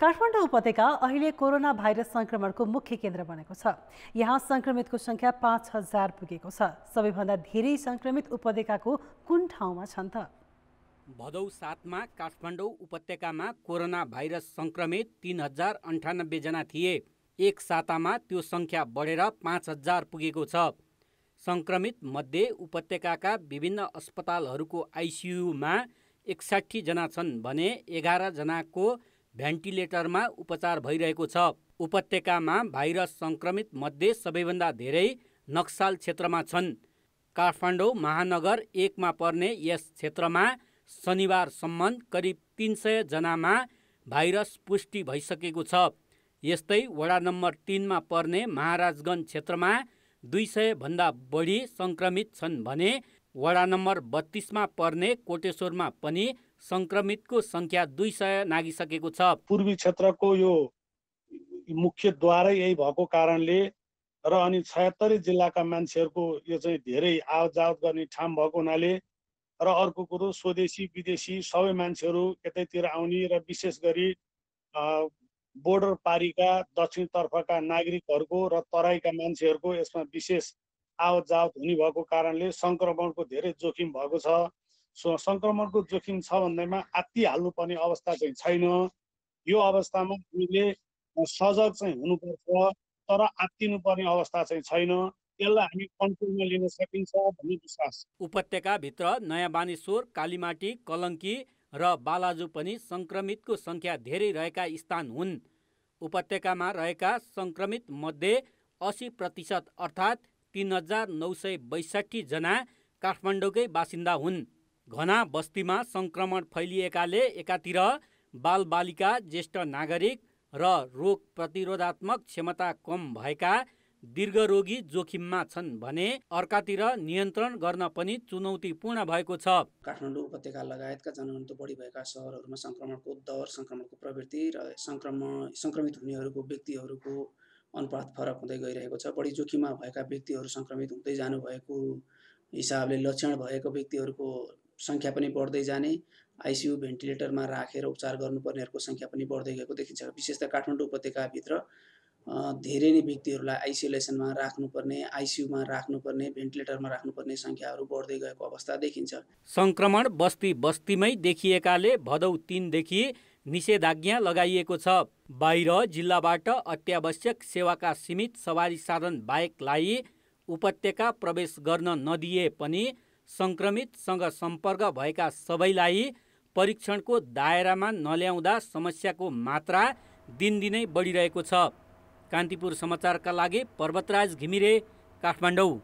काठमाडौँ उपत्यका अहिले corona virus संक्रमणको मुख्य केन्द्र बनेको छ यहाँ संक्रमितको संख्या पाँच हजार पुगेको छ सबैभन्दा धेरै संक्रमित उपत्यकाको कुन ठाउँमा छन् त भदौ सातमा काठमाडौँ उपत्यकामा कोरोना भाइरस संक्रमित तिन हजार अन्ठानब्बेजना थिए एक सातामा त्यो सङ्ख्या बढेर पाँच हजार पुगेको छ सङ्क्रमित मध्ये उपत्यकाका विभिन्न अस्पतालहरूको आइसियुमा एकसाठीजना छन् भने एघारजनाको भेन्टिलेटरमा उपचार भइरहेको छ उपत्यकामा भाइरस सङ्क्रमित मध्ये सबैभन्दा धेरै नक्साल क्षेत्रमा छन् काठमाडौँ महानगर एकमा पर्ने यस क्षेत्रमा शनिबारसम्म करिब तिन सयजनामा भाइरस पुष्टि भइसकेको छ यस्तै वडा नम्बर तिनमा पर्ने महाराजगञ्ज क्षेत्रमा दुई सयभन्दा बढी सङ्क्रमित छन् भने वडा नम्बर बत्तिसमा पर्ने कोटेश्वरमा पनि संक्रमितको संख्या दुई सय नागिसकेको छ पूर्वी क्षेत्रको यो मुख्यद्वारै यही भएको कारणले र अनि छयत्तरी जिल्लाका मान्छेहरूको यो चाहिँ धेरै आवत जावत गर्ने ठाम भएको हुनाले र अर्को कुरो स्वदेशी विदेशी सबै मान्छेहरू यतैतिर आउने र विशेष गरी बोर्डर पारीका दक्षिणतर्फका नागरिकहरूको र तराईका मान्छेहरूको यसमा विशेष आवत जावत हुने भएको कारणले सङ्क्रमणको धेरै जोखिम भएको छ सो सङ्क्रमणको जोखिम छ भन्दैमा आत्तिहाल्नुपर्ने अवस्था चाहिँ छैन यो अवस्थामा हामीले सजग चाहिँ हुनुपर्छ तर आत्तिनुपर्ने अवस्था चाहिँ छैन त्यसलाई हामी कन्ट्रोलमा लिन सकिन्छ भन्ने विश्वास उपत्यकाभित्र नयाँ बानेश्वर कालीमाटी कलङ्की र बालाजु पनि सङ्क्रमितको सङ्ख्या धेरै रहेका स्थान हुन् उपत्यकामा रहेका सङ्क्रमित मध्ये असी प्रतिशत अर्थात् तिन हजार नौ सय बैसठीजना काठमाडौँकै बासिन्दा हुन् घना बस्तीमा सङ्क्रमण फैलिएकाले एकातिर बालबालिका ज्येष्ठ नागरिक र रोग प्रतिरोधात्मक क्षमता कम भएका दीर्घरोगी जोखिममा छन् भने अर्कातिर नियन्त्रण गर्न पनि चुनौतीपूर्ण भएको छ काठमाडौँ उपत्यका लगायतका जनघनत्व बढी भएका सहरहरूमा सङ्क्रमणको दर सङ्क्रमणको प्रवृत्ति र सङ्क्रमण सङ्क्रमित हुनेहरूको व्यक्तिहरूको अनुपात फरक हुँदै गइरहेको छ बढी जोखिममा भएका व्यक्तिहरू सङ्क्रमित हुँदै जानुभएको हिसाबले लक्षण भएको व्यक्तिहरूको सङ्ख्या पनि बढ्दै जाने आइसियु भेन्टिलेटरमा राखेर उपचार गर्नुपर्नेहरूको सङ्ख्या पनि बढ्दै गएको देखिन्छ विशेष त काठमाडौँ उपत्यकाभित्र धेरै नै व्यक्तिहरूलाई आइसोलेसनमा राख्नुपर्ने आइसियुमा राख्नुपर्ने भेन्टिलेटरमा राख्नुपर्ने सङ्ख्याहरू बढ्दै गएको अवस्था देखिन्छ सङ्क्रमण बस्ती बस्तीमै देखिएकाले भदौ तिनदेखि निषेधाज्ञा लगाइएको छ बाहिर जिल्लाबाट अत्यावश्यक सेवाका सीमित सवारी साधन बाहेकलाई उपत्यका प्रवेश गर्न नदिए पनि सङ्क्रमितसँग सम्पर्क भएका सबैलाई परीक्षणको दायरामा नल्याउँदा समस्याको मात्रा दिनदिनै बढिरहेको छ कान्तिपुर समाचारका लागि पर्वतराज घिमिरे काठमाडौँ